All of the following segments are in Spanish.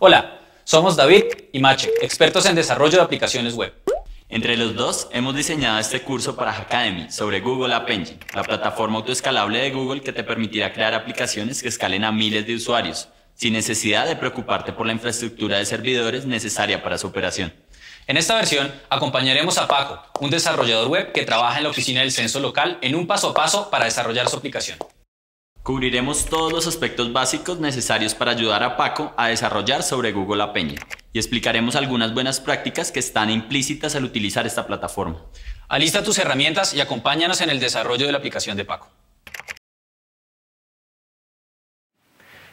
Hola, somos David y Mache, expertos en desarrollo de aplicaciones web. Entre los dos, hemos diseñado este curso para Hackademy sobre Google App Engine, la plataforma autoescalable de Google que te permitirá crear aplicaciones que escalen a miles de usuarios, sin necesidad de preocuparte por la infraestructura de servidores necesaria para su operación. En esta versión, acompañaremos a Paco, un desarrollador web que trabaja en la oficina del censo local, en un paso a paso para desarrollar su aplicación. Cubriremos todos los aspectos básicos necesarios para ayudar a Paco a desarrollar sobre Google La Peña y explicaremos algunas buenas prácticas que están implícitas al utilizar esta plataforma. Alista tus herramientas y acompáñanos en el desarrollo de la aplicación de Paco.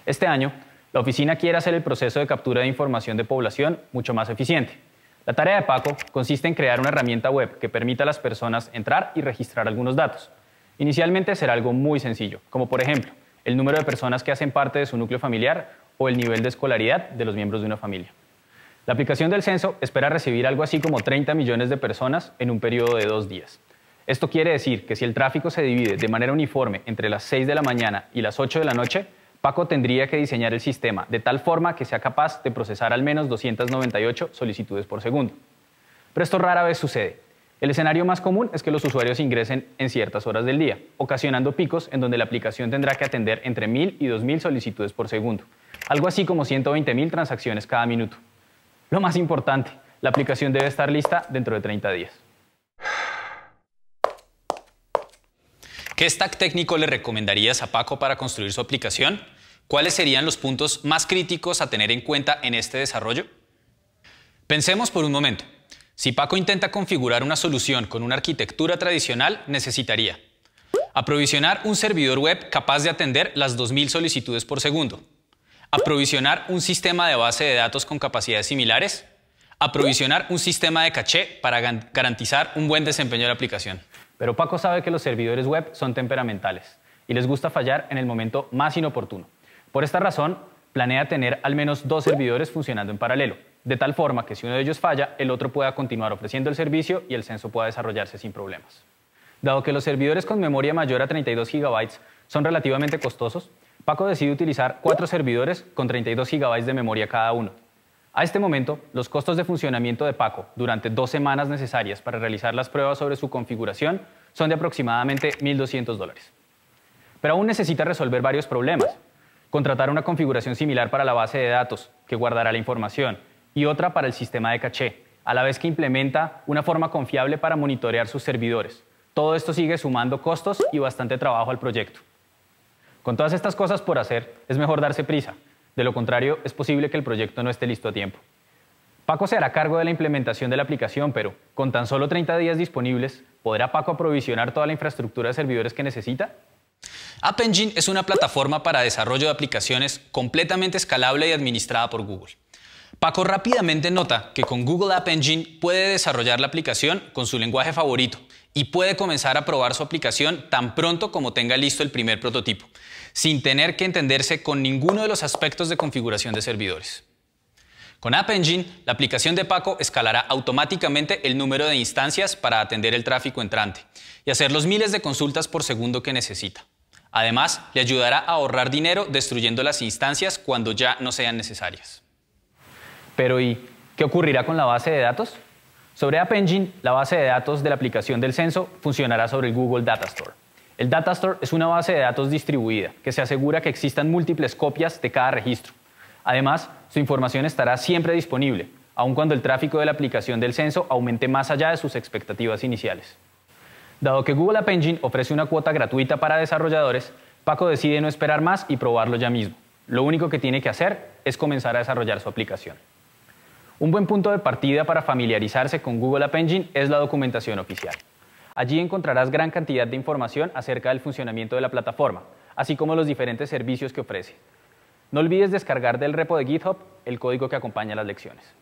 Este año, la oficina quiere hacer el proceso de captura de información de población mucho más eficiente. La tarea de Paco consiste en crear una herramienta web que permita a las personas entrar y registrar algunos datos Inicialmente será algo muy sencillo, como por ejemplo el número de personas que hacen parte de su núcleo familiar o el nivel de escolaridad de los miembros de una familia. La aplicación del censo espera recibir algo así como 30 millones de personas en un periodo de dos días. Esto quiere decir que si el tráfico se divide de manera uniforme entre las 6 de la mañana y las 8 de la noche, Paco tendría que diseñar el sistema de tal forma que sea capaz de procesar al menos 298 solicitudes por segundo. Pero esto rara vez sucede, el escenario más común es que los usuarios ingresen en ciertas horas del día, ocasionando picos en donde la aplicación tendrá que atender entre 1.000 y 2.000 solicitudes por segundo, algo así como 120.000 transacciones cada minuto. Lo más importante, la aplicación debe estar lista dentro de 30 días. ¿Qué stack técnico le recomendarías a Paco para construir su aplicación? ¿Cuáles serían los puntos más críticos a tener en cuenta en este desarrollo? Pensemos por un momento. Si Paco intenta configurar una solución con una arquitectura tradicional, necesitaría aprovisionar un servidor web capaz de atender las 2.000 solicitudes por segundo, aprovisionar un sistema de base de datos con capacidades similares, aprovisionar un sistema de caché para garantizar un buen desempeño de la aplicación. Pero Paco sabe que los servidores web son temperamentales y les gusta fallar en el momento más inoportuno. Por esta razón, planea tener al menos dos servidores funcionando en paralelo, de tal forma que si uno de ellos falla, el otro pueda continuar ofreciendo el servicio y el censo pueda desarrollarse sin problemas. Dado que los servidores con memoria mayor a 32 GB son relativamente costosos, Paco decide utilizar cuatro servidores con 32 GB de memoria cada uno. A este momento, los costos de funcionamiento de Paco durante dos semanas necesarias para realizar las pruebas sobre su configuración son de aproximadamente 1.200 dólares. Pero aún necesita resolver varios problemas. Contratar una configuración similar para la base de datos que guardará la información, y otra para el sistema de caché, a la vez que implementa una forma confiable para monitorear sus servidores. Todo esto sigue sumando costos y bastante trabajo al proyecto. Con todas estas cosas por hacer, es mejor darse prisa. De lo contrario, es posible que el proyecto no esté listo a tiempo. Paco se hará cargo de la implementación de la aplicación, pero con tan solo 30 días disponibles, ¿podrá Paco aprovisionar toda la infraestructura de servidores que necesita? App Engine es una plataforma para desarrollo de aplicaciones completamente escalable y administrada por Google. Paco rápidamente nota que con Google App Engine puede desarrollar la aplicación con su lenguaje favorito y puede comenzar a probar su aplicación tan pronto como tenga listo el primer prototipo, sin tener que entenderse con ninguno de los aspectos de configuración de servidores. Con App Engine, la aplicación de Paco escalará automáticamente el número de instancias para atender el tráfico entrante y hacer los miles de consultas por segundo que necesita. Además, le ayudará a ahorrar dinero destruyendo las instancias cuando ya no sean necesarias. Pero ¿y qué ocurrirá con la base de datos? Sobre App Engine, la base de datos de la aplicación del censo funcionará sobre el Google Datastore. El Datastore es una base de datos distribuida que se asegura que existan múltiples copias de cada registro. Además, su información estará siempre disponible, aun cuando el tráfico de la aplicación del censo aumente más allá de sus expectativas iniciales. Dado que Google App Engine ofrece una cuota gratuita para desarrolladores, Paco decide no esperar más y probarlo ya mismo. Lo único que tiene que hacer es comenzar a desarrollar su aplicación. Un buen punto de partida para familiarizarse con Google App Engine es la documentación oficial. Allí encontrarás gran cantidad de información acerca del funcionamiento de la plataforma, así como los diferentes servicios que ofrece. No olvides descargar del repo de GitHub el código que acompaña las lecciones.